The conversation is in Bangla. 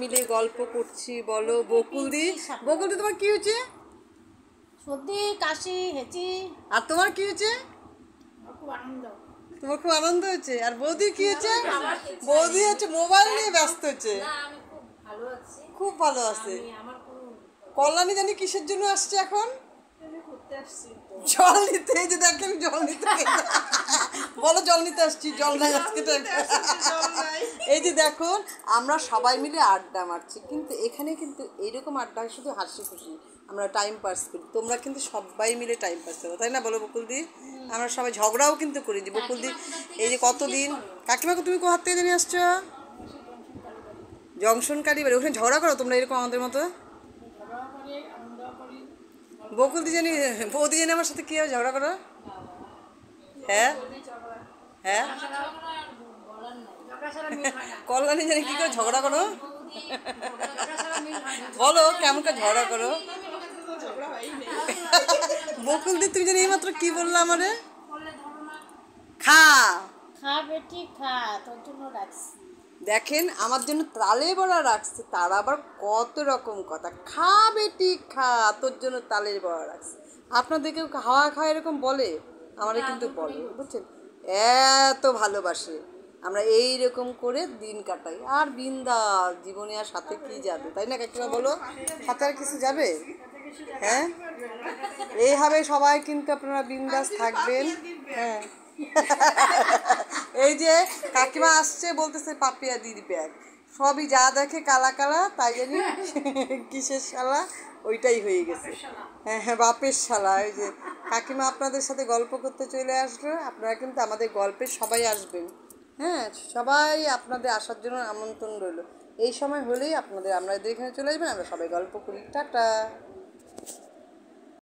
মিলে গল্প করছি বলো বকুলদি বকুলদি তোমার কি হয়েছে সর্দি কাশি হেঁচি আর তোমার কি হয়েছে খুব আনন্দ তোমার খুব আনন্দ হয়েছে আর বৌদি কি হ্যাঁ, হয়েছে বৌদি হচ্ছে মোবাইল নিয়ে ব্যস্ত হচ্ছে খুব ভালো আছে কল্যাণী জানি কিসের জন্য আসছে এখন জল নিতে যে দেখেন জল নিতে বলো জল নিতে আসছি জল নাই আজকে এই যে দেখুন আমরা সবাই মিলে আড্ডা মারছি কিন্তু এখানে কিন্তু এইরকম আড্ডা শুধু হাসি খুশি আমরা টাইম পাস করি তোমরা কিন্তু সবাই মিলে টাইম পাস করো তাই না বলো বকুলদি আমরা সবাই ঝগড়াও কিন্তু করি যে বকুলদি এই যে কতদিন কাকিমাকে তুমি কোথার থেকে জেনে আসছো জংশনকারী বলে ওখানে ঝগড়া করো তোমরা এরকম আমাদের মতো বকুলদি জানি বৌদি জানি আমার সাথে কী হবে ঝগড়া করো হ্যাঁ হ্যাঁ কল্যাণী জানি কি করে ঝগড়া করো বলো কেমন করে ঝগড়া করো বকুল দি তুমি জানি এইমাত্র কি বললাম আমারে খা খা খা দেখেন আমার জন্য তালে বড়া রাখছে তার আবার কত রকম কথা খা বেটি খা তোর জন্য তালের বড়া রাখছে আপনাদেরকেও খাওয়া খাওয়া এরকম বলে আমারে কিন্তু বলে বুঝছেন এত ভালোবাসে আমরা এই রকম করে দিন কাটাই আর বিন্দা জীবনে আর সাথে কি যাবে তাই না কাকিমা বলো সাথে আর কিছু যাবে হ্যাঁ এইভাবে সবাই কিন্তু আপনারা বিন্দাস থাকবেন হ্যাঁ এই যে কাকিমা আসছে বলতেছে পাপিয়া দিদি ব্যাগ সবই যা দেখে কালা কালা তাই জানি কিসের শালা ওইটাই হয়ে গেছে হ্যাঁ হ্যাঁ বাপের শালা ওই যে কাকিমা আপনাদের সাথে গল্প করতে চলে আসলো আপনারা কিন্তু আমাদের গল্পে সবাই আসবেন হ্যাঁ সবাই আপনাদের আসার জন্য আমন্ত্রণ রইল এই সময় হলেই আপনাদের আমরা এখানে চলে আসবেন আমরা সবাই গল্প করি টাটা